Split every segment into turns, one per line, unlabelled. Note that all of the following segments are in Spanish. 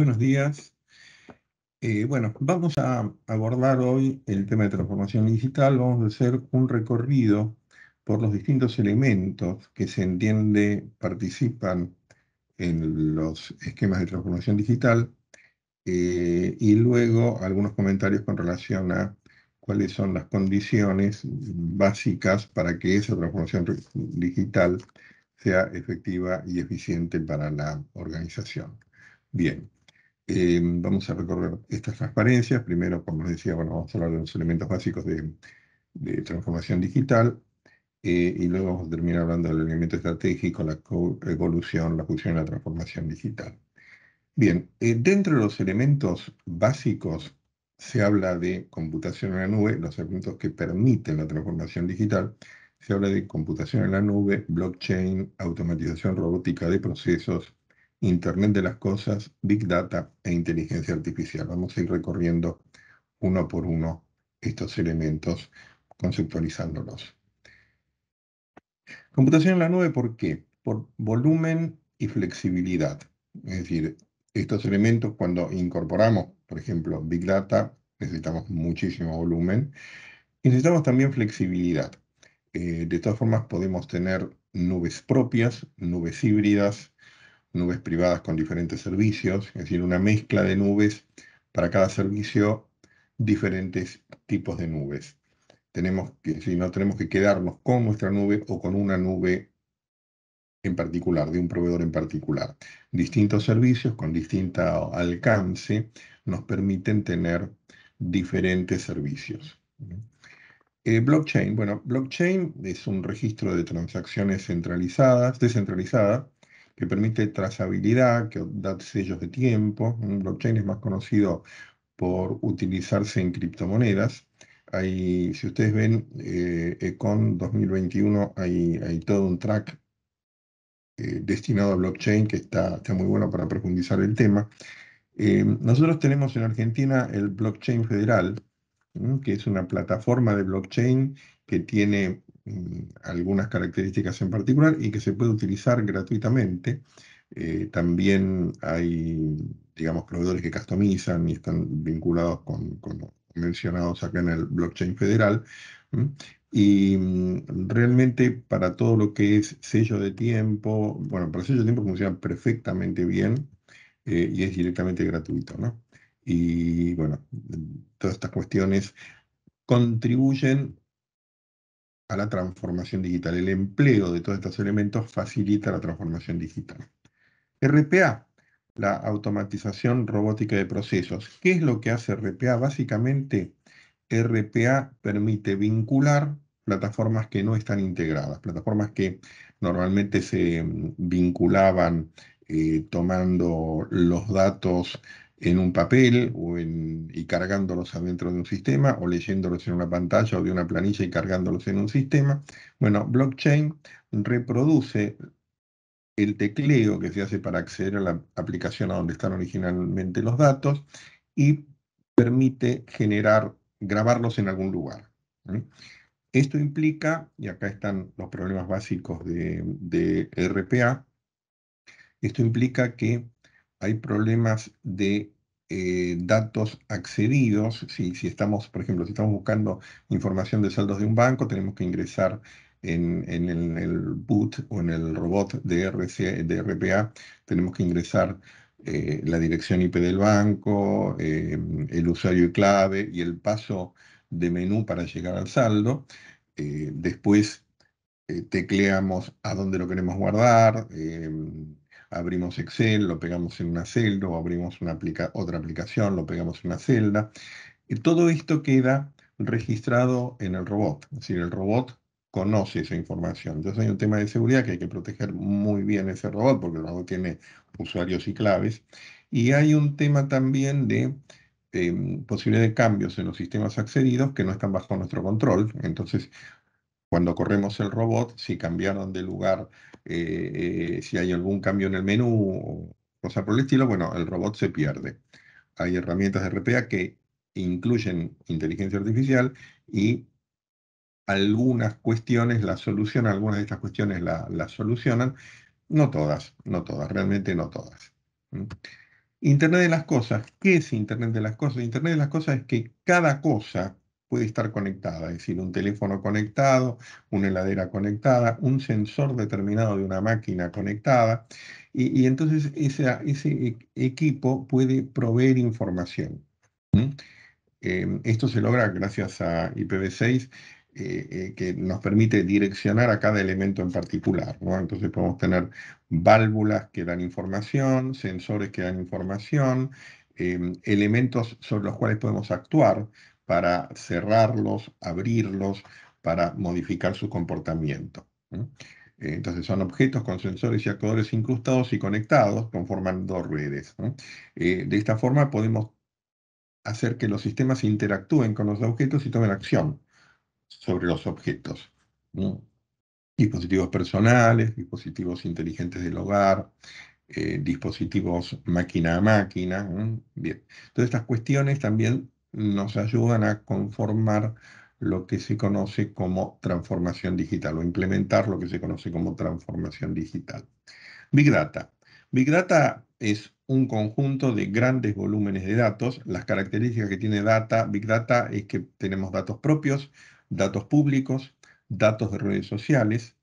buenos días. Eh, bueno, vamos a abordar hoy el tema de transformación digital. Vamos a hacer un recorrido por los distintos elementos que se entiende participan en los esquemas de transformación digital eh, y luego algunos comentarios con relación a cuáles son las condiciones básicas para que esa transformación digital sea efectiva y eficiente para la organización. Bien, eh, vamos a recorrer estas transparencias. Primero, como les decía, vamos a hablar de los elementos básicos de, transformación digital eh, y luego vamos a terminar hablando del elemento estratégico, la evolución, la fusión de la transformación digital. Bien, eh, dentro de los elementos básicos se habla de computación en la nube, los elementos que permiten la transformación digital. Se habla de computación en la nube, blockchain, automatización robótica de procesos, Internet de las Cosas, Big Data e Inteligencia Artificial. Vamos a ir recorriendo uno por uno estos elementos, conceptualizándolos. Computación en la nube, ¿por qué? Por volumen y flexibilidad. Es decir, estos elementos cuando incorporamos, por ejemplo, Big Data, necesitamos muchísimo volumen. necesitamos también flexibilidad. Eh, de todas formas, podemos tener nubes propias, nubes híbridas, nubes privadas con diferentes servicios, es decir, una mezcla de nubes, para cada servicio diferentes tipos de nubes. Tenemos que, si no tenemos que quedarnos con nuestra nube o con una nube en particular, de un proveedor en particular. Distintos servicios con distinto alcance nos permiten tener diferentes servicios. Eh, blockchain, bueno, blockchain es un registro de transacciones centralizadas, descentralizadas, que permite trazabilidad, que da sellos de tiempo. Un blockchain es más conocido por utilizarse en criptomonedas. si ustedes ven, eh, Econ 2021, hay, hay todo un track eh, destinado a blockchain que está, está muy bueno para profundizar el tema. Eh, nosotros tenemos en Argentina el Blockchain Federal, que es una plataforma de blockchain que tiene Mm, algunas características en particular y que se puede utilizar gratuitamente. Eh, también hay, digamos, proveedores que customizan y están vinculados con, mencionados acá en el blockchain federal. Y mm, realmente para todo lo que es sello de tiempo, bueno, para sello de tiempo funciona perfectamente bien eh, y es directamente gratuito, ¿no? Y bueno, mm, todas estas cuestiones contribuyen a la transformación digital. El empleo de todos estos elementos facilita la transformación digital. RPA, la automatización robótica de procesos. ¿Qué es lo que hace RPA? Básicamente, RPA permite vincular plataformas que no están integradas, plataformas que normalmente se mm, vinculaban eh, tomando los datos en un papel o y cargándolos adentro de un sistema o leyéndolos en una pantalla o de una planilla y cargándolos en un sistema. Bueno, blockchain reproduce el tecleo que se hace para acceder a la aplicación a donde están originalmente los datos y permite generar, grabarlos en algún lugar. Esto implica, y acá están los problemas básicos de, de RPA, esto implica que hay problemas de eh, datos accedidos. Si, estamos, por ejemplo, si estamos buscando información de saldos de un banco, tenemos que ingresar en, el, boot o en el robot de, RPA, tenemos que ingresar eh, la dirección IP del banco, eh, el usuario y clave y el paso de menú para llegar al saldo. después tecleamos a dónde lo queremos guardar abrimos Excel, lo pegamos en una celda o abrimos una otra aplicación, lo pegamos en una celda. Y todo esto queda registrado en el robot. Es decir, el robot conoce esa información. Entonces hay un tema de seguridad que hay que proteger muy bien ese robot porque el robot tiene usuarios y claves. Y hay un tema también de eh, posibilidad de cambios en los sistemas accedidos que no están bajo nuestro control. Entonces, cuando corremos el robot, si cambiaron de lugar eh, eh, si hay algún cambio en el menú o cosa por el estilo, bueno, el robot se pierde. Hay herramientas de RPA que incluyen inteligencia artificial y algunas cuestiones las solucionan, algunas de estas cuestiones las solucionan, no todas, no todas, realmente no todas. Internet de las cosas, ¿qué es Internet de las cosas? Internet de las cosas es que cada cosa puede estar conectada, es decir, un teléfono conectado, una heladera conectada, un sensor determinado de una máquina conectada, y, entonces ese e, equipo puede proveer información. Em, esto se logra gracias a IPv6, eh, eh, que nos permite direccionar a cada elemento en particular. Entonces podemos tener válvulas que dan información, sensores que dan información, em, elementos sobre los cuales podemos actuar para cerrarlos, abrirlos, para modificar su comportamiento. Entonces son objetos con sensores y actuadores incrustados y conectados, conforman dos redes. Eh, de esta forma podemos hacer que los sistemas interactúen con los objetos y tomen acción sobre los objetos. Dispositivos personales, dispositivos inteligentes del hogar, eh, dispositivos máquina a máquina. Bien. Entonces estas cuestiones también nos ayudan a conformar lo que se conoce como transformación digital o implementar lo que se conoce como transformación digital. Big Data. Big Data es un conjunto de grandes volúmenes de datos. Las características que tiene data, Big Data es que tenemos datos propios, datos públicos, datos de redes sociales,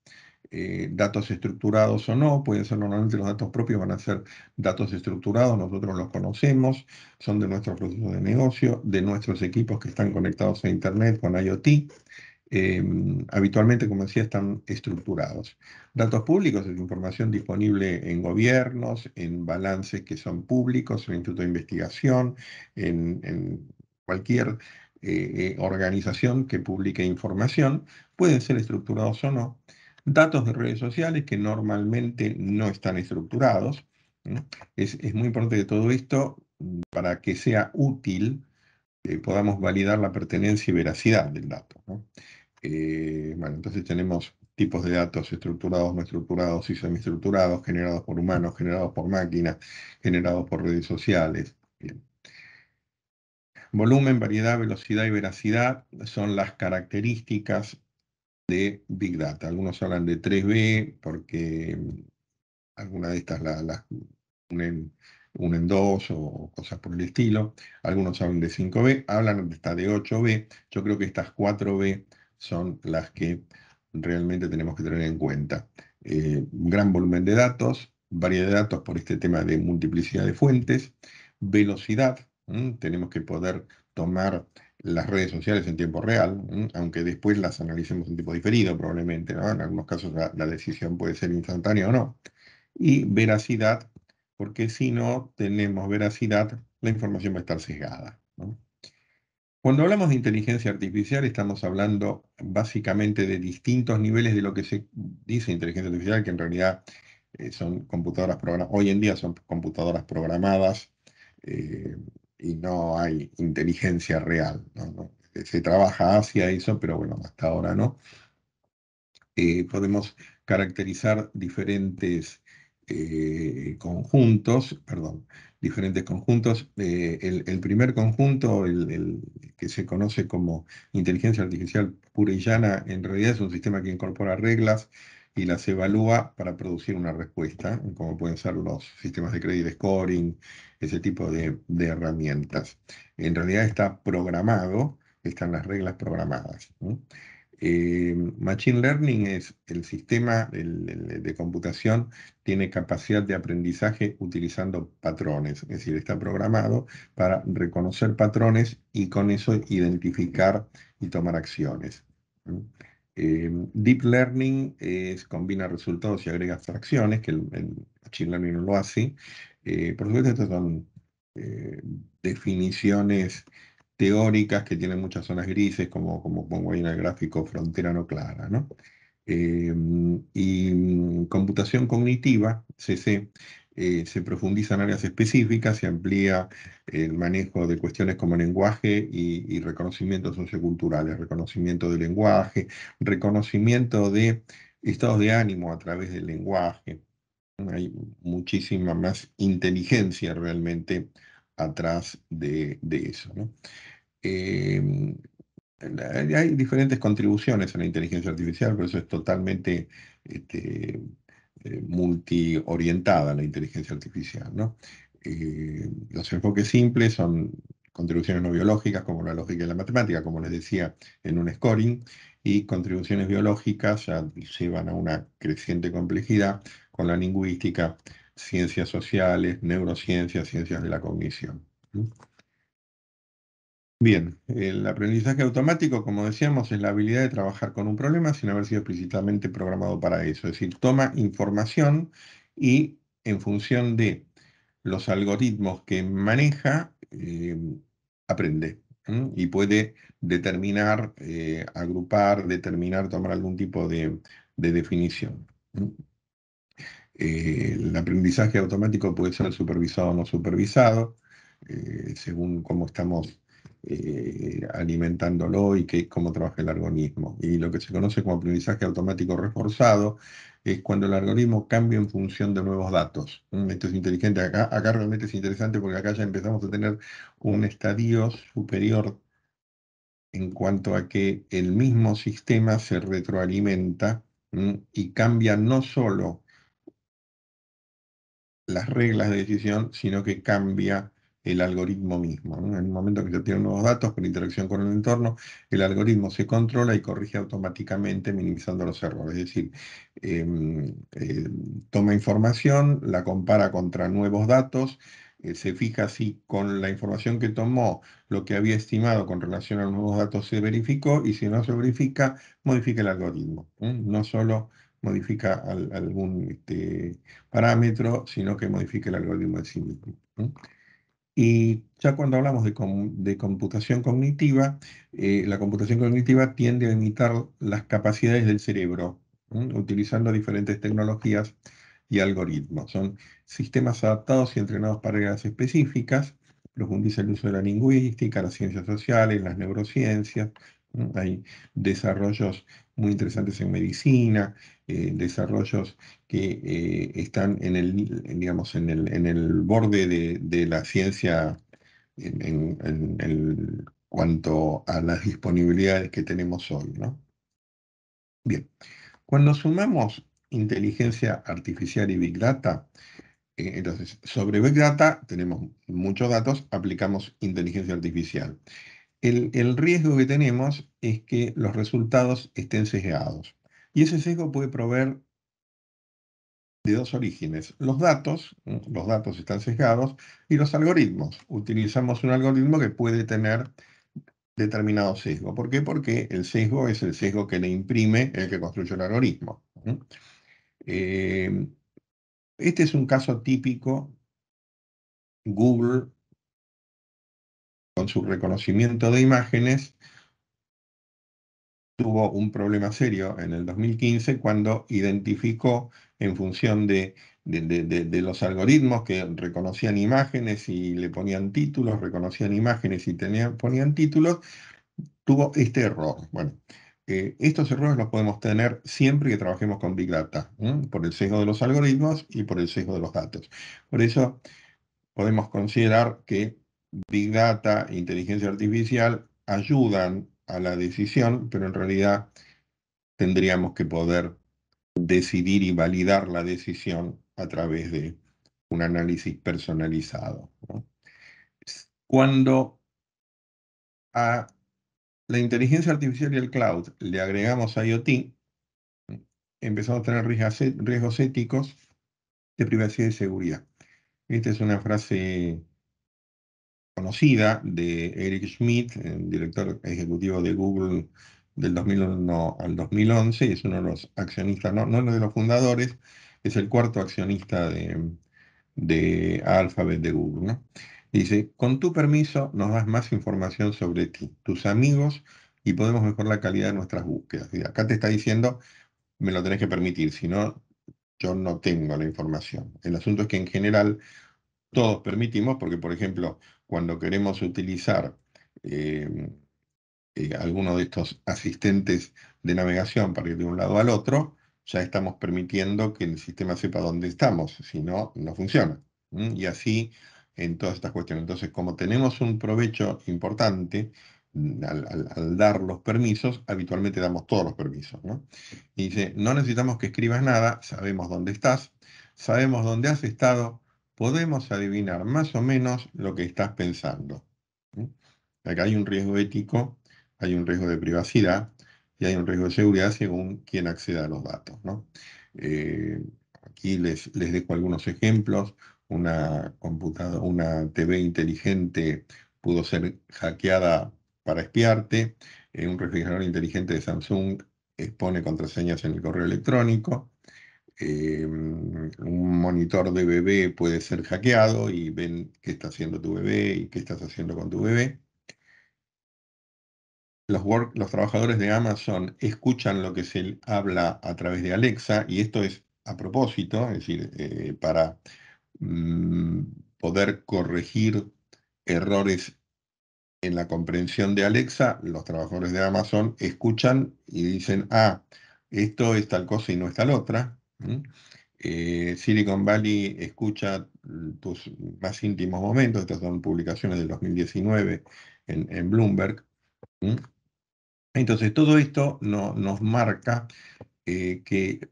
eh, datos estructurados o no, pueden ser normalmente los datos propios, van a ser datos estructurados, nosotros los conocemos, son de nuestros procesos de negocio, de nuestros equipos que están conectados a Internet con IoT. Em, habitualmente, como decía, están estructurados. Datos públicos es información disponible en gobiernos, en balances que son públicos, en Instituto de Investigación, en, cualquier eh, eh, organización que publique información. Pueden ser estructurados o no datos de redes sociales que normalmente no están estructurados. Es, muy importante que todo esto, para que sea útil, eh, podamos validar la pertenencia y veracidad del dato. Eh, bueno, entonces tenemos tipos de datos estructurados, no estructurados y semiestructurados, generados por humanos, generados por máquinas, generados por redes sociales. Volumen, variedad, velocidad y veracidad son las características de Big Data. Algunos hablan de 3B porque mm, alguna de estas las unen, dos o cosas por el estilo. Algunos hablan de 5B, hablan hasta de 8B. Yo creo que estas 4B son las que realmente tenemos que tener en cuenta. Eh, gran volumen de datos, variedad de datos por este tema de multiplicidad de fuentes, velocidad, tenemos que poder tomar las redes sociales en tiempo real, aunque después las analicemos en tiempo diferido probablemente, ¿no? en algunos casos la, decisión puede ser instantánea o no. Y veracidad, porque si no tenemos veracidad, la información va a estar sesgada. Cuando hablamos de inteligencia artificial estamos hablando básicamente de distintos niveles de lo que se dice inteligencia artificial, que en realidad eh, son computadoras programadas, hoy en día son computadoras programadas, eh, y no hay inteligencia real. Se trabaja hacia eso, pero bueno, hasta ahora no. Eh, podemos caracterizar diferentes eh, conjuntos, perdón, diferentes conjuntos. Eh, el, primer conjunto, el, que se conoce como inteligencia artificial pura y llana, en realidad es un sistema que incorpora reglas, y las evalúa para producir una respuesta, como pueden ser los sistemas de credit scoring, ese tipo de, herramientas. En realidad está programado, están las reglas programadas. Em, Machine Learning es el sistema de computación, tiene capacidad de aprendizaje utilizando patrones, es decir, está programado para reconocer patrones y con eso identificar y tomar acciones. Eh, deep Learning eh, combina resultados y agrega abstracciones, que el, el Learning no lo hace. Eh, por supuesto, estas son definiciones teóricas que tienen muchas zonas grises, como, pongo ahí en el gráfico, frontera no clara, y mm, computación cognitiva, CC, se eh, se profundizan áreas específicas, se amplía el manejo de cuestiones como lenguaje y, reconocimientos socioculturales, reconocimiento del lenguaje, reconocimiento de estados de ánimo a través del lenguaje. Hay muchísima más inteligencia realmente atrás de, eso. Em, hay diferentes contribuciones a la inteligencia artificial, pero eso es totalmente este, este, multiorientada la inteligencia artificial. Eh, los enfoques simples son contribuciones no biológicas como la lógica y la matemática, como les decía en un scoring, y contribuciones biológicas ya llevan a una creciente complejidad con la lingüística, ciencias sociales, neurociencias, ciencias de la cognición. Bien, el aprendizaje automático, como decíamos, es la habilidad de trabajar con un problema sin haber sido explícitamente programado para eso. Es decir, toma información y en función de los algoritmos que maneja, eh, aprende y puede determinar, eh, agrupar, determinar, tomar algún tipo de, de definición. Eh, el aprendizaje automático puede ser supervisado o no supervisado, según cómo estamos eh, alimentándolo y que, cómo trabaja el algoritmo. Y lo que se conoce como aprendizaje automático reforzado es cuando el algoritmo cambia en función de nuevos datos. Esto es inteligente, acá, acá realmente es interesante porque acá ya empezamos a tener un estadio superior en cuanto a que el mismo sistema se retroalimenta y cambia no solo las reglas de decisión, sino que cambia el algoritmo mismo. En el momento que se obtienen nuevos datos por interacción con el entorno, el algoritmo se controla y corrige automáticamente minimizando los errores. Es decir, em, eh, toma información, la compara contra nuevos datos, eh, se fija si con la información que tomó lo que había estimado con relación a los nuevos datos se verificó y si no se verifica, modifica el algoritmo. ¿eh? No solo modifica algún este, parámetro, sino que modifica el algoritmo en sí mismo. Y ya cuando hablamos de, computación cognitiva, eh, la computación cognitiva tiende a imitar las capacidades del cerebro, utilizando diferentes tecnologías y algoritmos. Son sistemas adaptados y entrenados para reglas específicas, profundiza el uso de la lingüística, las ciencias sociales, las neurociencias, hay desarrollos muy interesantes en medicina, eh, desarrollos que eh, están en el, digamos, en el, borde de, la ciencia en, cuanto a las disponibilidades que tenemos hoy. Bien, cuando sumamos inteligencia artificial y Big Data, eh, entonces, sobre Big Data tenemos muchos datos, aplicamos inteligencia artificial el, riesgo que tenemos es que los resultados estén sesgados. Y ese sesgo puede proveer de dos orígenes. Los datos, los datos están sesgados, y los algoritmos. Utilizamos un algoritmo que puede tener determinado sesgo. ¿Por qué? Porque el sesgo es el sesgo que le imprime el que construye el algoritmo. Eh, este es un caso típico. Google con su reconocimiento de imágenes, tuvo un problema serio en el 2015 cuando identificó en función de, los algoritmos que reconocían imágenes y le ponían títulos, reconocían imágenes y tenían, ponían títulos, tuvo este error. Bueno, eh, estos errores los podemos tener siempre que trabajemos con Big Data, por el sesgo de los algoritmos y por el sesgo de los datos. Por eso podemos considerar que Big Data, inteligencia artificial, ayudan a la decisión, pero en realidad tendríamos que poder decidir y validar la decisión a través de un análisis personalizado. Cuando a la inteligencia artificial y el cloud le agregamos IoT, empezamos a tener riesgos éticos de privacidad y seguridad. Esta es una frase conocida de Eric Schmidt, eh, director ejecutivo de Google del 2001 al 2011, es uno de los accionistas, no, uno de los fundadores, es el cuarto accionista de, de Alphabet de Google. Dice, con tu permiso nos das más información sobre ti, tus amigos y podemos mejorar la calidad de nuestras búsquedas. Y acá te está diciendo, me lo tenés que permitir, si no, yo no tengo la información. El asunto es que en general todos permitimos, porque por ejemplo, cuando queremos utilizar eh, eh, alguno de estos asistentes de navegación para ir de un lado al otro, ya estamos permitiendo que el sistema sepa dónde estamos, si no, no funciona. Y así en todas estas cuestiones. Entonces, como tenemos un provecho importante mm, al, dar los permisos, habitualmente damos todos los permisos. Y dice, no necesitamos que escribas nada, sabemos dónde estás, sabemos dónde has estado, podemos adivinar más o menos lo que estás pensando. Acá hay un riesgo ético, hay un riesgo de privacidad y hay un riesgo de seguridad según quien acceda a los datos. ¿no? Eh, aquí les, dejo algunos ejemplos. Una, computadora, una TV inteligente pudo ser hackeada para espiarte. Eh, un refrigerador inteligente de Samsung expone contraseñas en el correo electrónico. Eh, un monitor de bebé puede ser hackeado y ven qué está haciendo tu bebé y qué estás haciendo con tu bebé. Los, trabajadores de Amazon escuchan lo que se habla a través de Alexa y esto es a propósito, es decir, eh, para mm, poder corregir errores en la comprensión de Alexa, los trabajadores de Amazon escuchan y dicen, ah, esto es tal cosa y no es tal otra. Eh, Silicon Valley escucha tus más íntimos momentos, estas son publicaciones del 2019 en, Bloomberg. Entonces, todo esto no, nos marca eh, que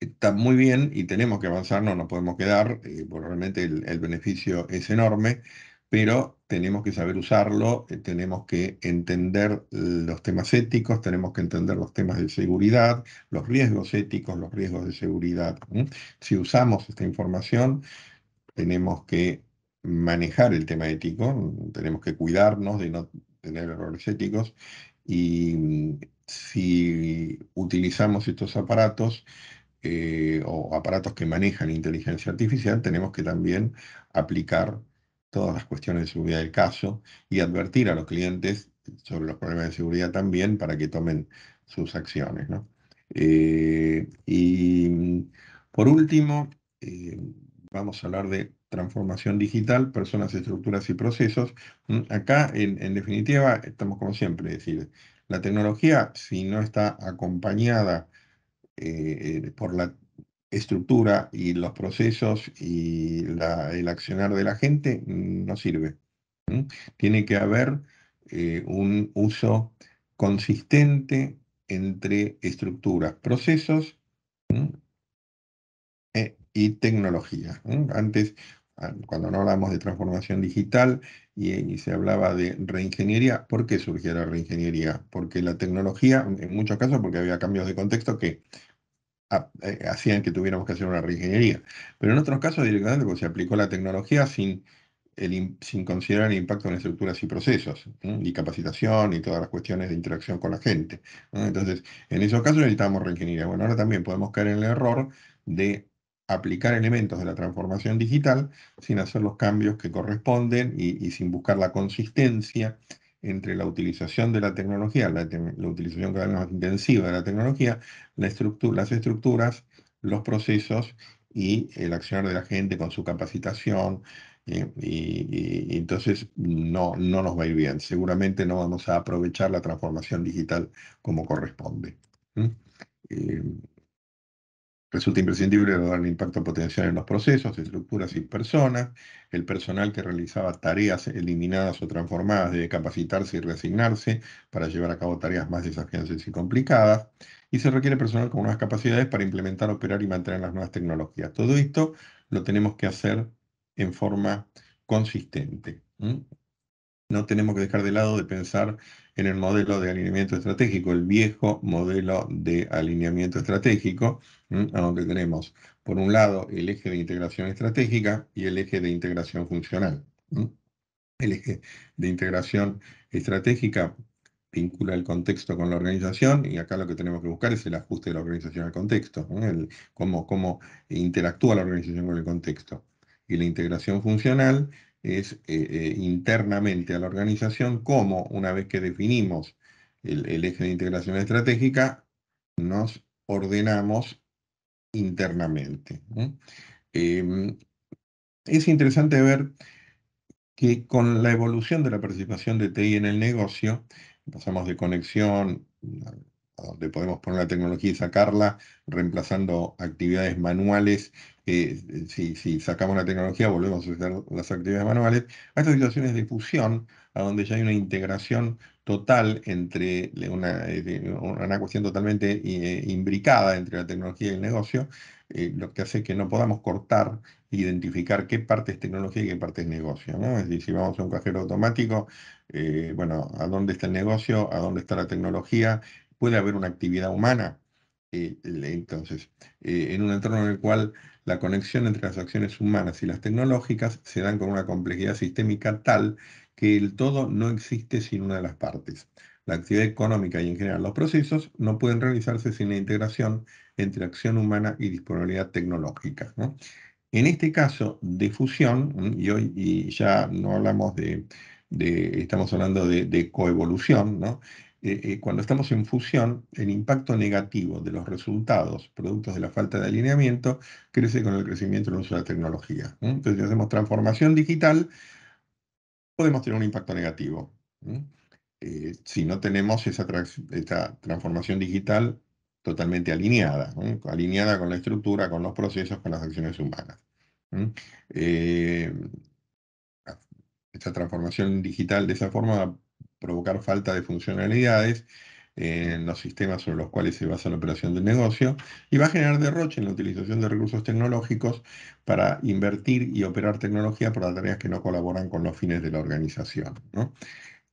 está muy bien y tenemos que avanzar, no nos podemos quedar, eh, realmente el, beneficio es enorme, pero tenemos que saber usarlo, eh, tenemos que entender los temas éticos, tenemos que entender los temas de seguridad, los riesgos éticos, los riesgos de seguridad. Si usamos esta información, tenemos que manejar el tema ético, tenemos que cuidarnos de no tener errores éticos y si utilizamos estos aparatos eh, o aparatos que manejan inteligencia artificial, tenemos que también aplicar todas las cuestiones de seguridad del caso y advertir a los clientes sobre los problemas de seguridad también para que tomen sus acciones. Eh, y por último, eh, vamos a hablar de transformación digital, personas, estructuras y procesos. Mm, acá, en, definitiva, estamos como siempre, es decir, la tecnología, si no está acompañada eh, por la estructura y los procesos y el accionar de la gente mm, no sirve. Tiene que haber eh, un uso consistente entre estructuras, procesos eh, y tecnología. Antes, ah, cuando no hablamos de transformación digital y, y, se hablaba de reingeniería, ¿por qué surgió la reingeniería? Porque la tecnología, en muchos casos, porque había cambios de contexto que eh, hacían que tuviéramos que hacer una reingeniería. Pero en otros casos directamente pues se aplicó la tecnología sin, sin considerar el impacto en estructuras y procesos, y capacitación y todas las cuestiones de interacción con la gente. Entonces, en esos casos necesitamos reingeniería. Bueno, ahora también podemos caer en el error de aplicar elementos de la transformación digital sin hacer los cambios que corresponden y, y sin buscar la consistencia entre la utilización de la tecnología, la, utilización cada vez más intensiva de la tecnología, las estructuras, los procesos y el accionar de la gente con su capacitación. Eh, y, entonces no, no nos va a ir bien. Seguramente no vamos a aprovechar la transformación digital como corresponde. Resulta imprescindible evaluar el impacto potencial en los procesos, estructuras y personas. El personal que realizaba tareas eliminadas o transformadas debe capacitarse y reasignarse para llevar a cabo tareas más desafiantes y complicadas. Y se requiere personal con nuevas capacidades para implementar, operar y mantener las nuevas tecnologías. Todo esto lo tenemos que hacer en forma consistente. No tenemos que dejar de lado de pensar en el modelo de alineamiento estratégico, el viejo modelo de alineamiento estratégico, donde tenemos por un lado el eje de integración estratégica y el eje de integración funcional. El eje de integración estratégica vincula el contexto con la organización y acá lo que tenemos que buscar es el ajuste de la organización al contexto, el, cómo, cómo interactúa la organización con el contexto. Y la integración funcional es eh, eh, internamente a la organización como una vez que definimos el, eje de integración estratégica, nos ordenamos internamente. Em, es interesante ver que con la evolución de la participación de TI en el negocio, pasamos de conexión donde podemos poner la tecnología y sacarla, reemplazando actividades manuales. Eh, si, sacamos la tecnología, volvemos a hacer las actividades manuales. estas situaciones de fusión, a donde ya hay una integración total entre una, eh, una cuestión totalmente eh, imbricada entre la tecnología y el negocio, lo que hace que no podamos cortar e identificar qué parte es tecnología y qué parte es negocio. Es decir, si vamos a un cajero automático, bueno, a dónde está el negocio, a dónde está la tecnología, puede haber una actividad humana. Eh, entonces, eh, en un entorno en el cual la conexión entre las acciones humanas y las tecnológicas se dan con una complejidad sistémica tal que el todo no existe sin una de las partes. La actividad económica y en general los procesos no pueden realizarse sin la integración entre acción humana y disponibilidad tecnológica. ¿no? En este caso de fusión, y hoy y ya no hablamos de, estamos hablando de, de coevolución, ¿no? Eh, eh, cuando estamos en fusión, el impacto negativo de los resultados, productos de la falta de alineamiento, crece con el crecimiento del uso de la tecnología. Entonces, si hacemos transformación digital, podemos tener un impacto negativo. Eh, si no tenemos esa, esta transformación digital totalmente alineada, alineada con la estructura, con los procesos, con las acciones humanas. esta transformación digital de esa forma provocar falta de funcionalidades en los sistemas sobre los cuales se basa la operación del negocio y va a generar derroche en la utilización de recursos tecnológicos para invertir y operar tecnología para tareas que no colaboran con los fines de la organización.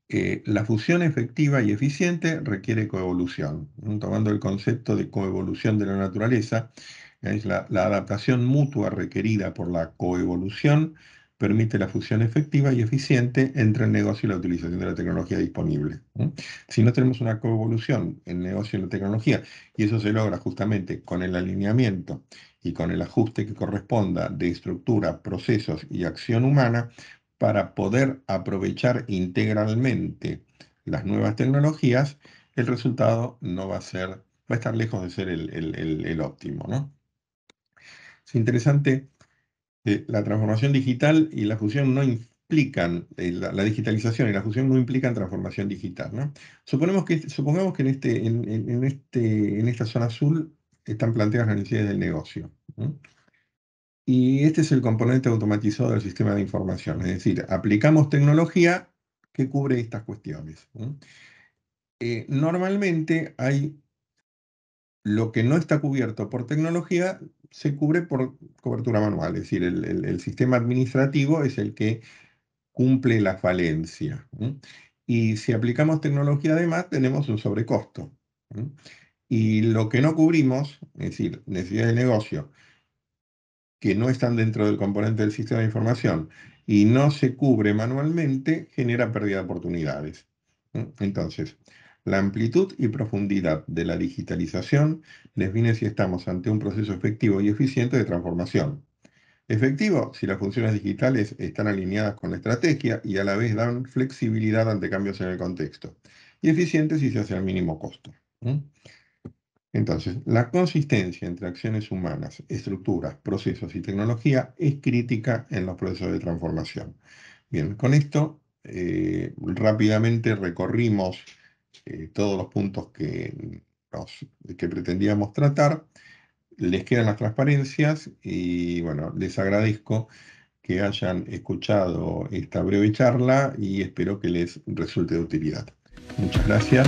Eh, la fusión efectiva y eficiente requiere coevolución, tomando el concepto de coevolución de la naturaleza, es la adaptación mutua requerida por la coevolución permite la fusión efectiva y eficiente entre el negocio y la utilización de la tecnología disponible. Si no tenemos una coevolución en negocio y la tecnología, y eso se logra justamente con el alineamiento y con el ajuste que corresponda de estructura, procesos y acción humana, para poder aprovechar integralmente las nuevas tecnologías, el resultado no va a ser, va a estar lejos de ser el, óptimo. Es interesante la transformación digital y la fusión no implican, eh, la, digitalización y la fusión no implican transformación digital. ¿no? Suponemos que, supongamos que en, este, en, este, en esta zona azul están planteadas las necesidades del negocio. Y este es el componente automatizado del sistema de información, es decir, aplicamos tecnología que cubre estas cuestiones. Eh, normalmente hay lo que no está cubierto por tecnología se cubre por cobertura manual, es decir, el, sistema administrativo es el que cumple la falencia. Y si aplicamos tecnología además, tenemos un sobrecosto. Y lo que no cubrimos, es decir, necesidades de negocio, que no están dentro del componente del sistema de información y no se cubre manualmente, genera pérdida de oportunidades. Entonces, la amplitud y profundidad de la digitalización define si estamos ante un proceso efectivo y eficiente de transformación. Efectivo si las funciones digitales están alineadas con la estrategia y a la vez dan flexibilidad ante cambios en el contexto. Y eficiente si se hace al mínimo costo. Entonces, la consistencia entre acciones humanas, estructuras, procesos y tecnología es crítica en los procesos de transformación. Bien, con esto eh, rápidamente recorrimos eh, todos los puntos que, mm, que pretendíamos tratar. Les quedan las transparencias y bueno, les agradezco que hayan escuchado esta breve charla y espero que les resulte de utilidad. Muchas gracias.